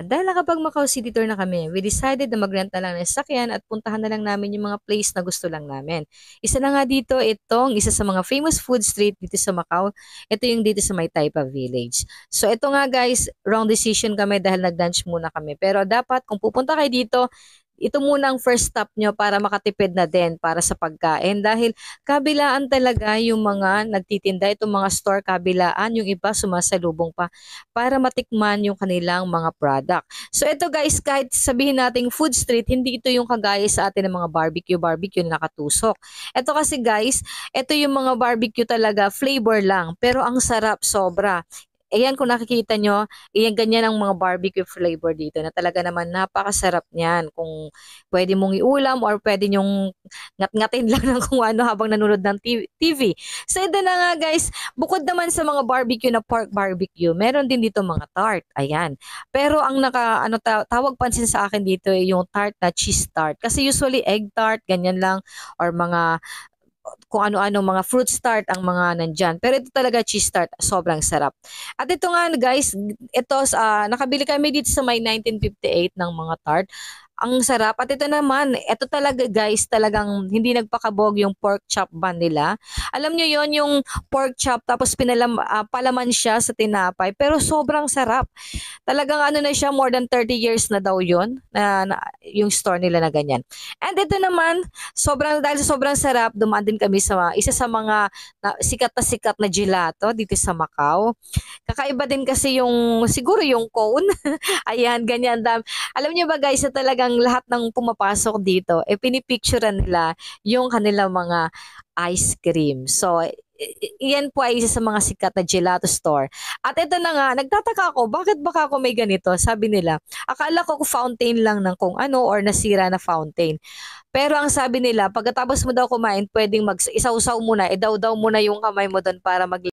At dahil nakapag Macau City Tour na kami, we decided na magrent na lang ng sasakyan at puntahan na lang namin yung mga place na gusto lang namin. Isa na nga dito, itong isa sa mga famous food street dito sa Macau. Ito yung dito sa may Village. So ito nga guys, wrong decision kami dahil nag-lunch muna kami. Pero dapat kung pupunta kayo dito, ito muna ang first stop nyo para makatipid na din para sa pagkain. Dahil kabilaan talaga yung mga nagtitinda, itong mga store kabilaan, yung iba sumasalubong pa para matikman yung kanilang mga product. So ito guys, kahit sabihin nating food street, hindi ito yung kagaya sa atin ng mga barbecue-barbecue na nakatusok. Ito kasi guys, ito yung mga barbecue talaga, flavor lang, pero ang sarap sobra. Ayan kung nakikita nyo, ayan ganyan ang mga barbecue flavor dito na talaga naman napakasarap niyan. Kung pwede mong iulam or pwede nyong ngat-ngatin lang ng kung ano habang nanonood ng TV. So ito na nga guys, bukod naman sa mga barbecue na pork barbecue, meron din dito mga tart. Ayan. Pero ang naka, ano, tawag pansin sa akin dito ay yung tart na cheese tart. Kasi usually egg tart, ganyan lang, or mga kung ano-ano mga fruit tart ang mga nandyan. Pero ito talaga cheese tart, sobrang sarap. At ito nga guys, ito uh, nakabili kami dito sa may 1958 ng mga tart. Ang sarap. At ito naman, ito talaga guys, talagang hindi nagpakabog yung pork chop bun nila. Alam nyo yon yung pork chop tapos pinalam, uh, palaman siya sa tinapay. Pero sobrang sarap. Talagang ano na siya, more than 30 years na daw yon na, na, yung store nila na ganyan. And ito naman, sobrang, dahil sobrang sarap, dumaan din kami sa isa sa mga na, sikat na sikat na gelato dito sa Macau. Kakaiba din kasi yung, siguro yung cone. Ayan, ganyan. Dam. Alam nyo ba guys, na talagang parang lahat ng pumapasok dito, eh pinipicturean nila yung kanilang mga ice cream. So, yan po ay isa sa mga sikat na gelato store. At ito na nga, nagtataka ako, bakit baka ako may ganito? Sabi nila, akala ko fountain lang ng kung ano or nasira na fountain. Pero ang sabi nila, pagkatapos mo daw kumain, pwedeng mag-isaw-saw muna, idaw-daw eh, muna yung kamay mo doon para mag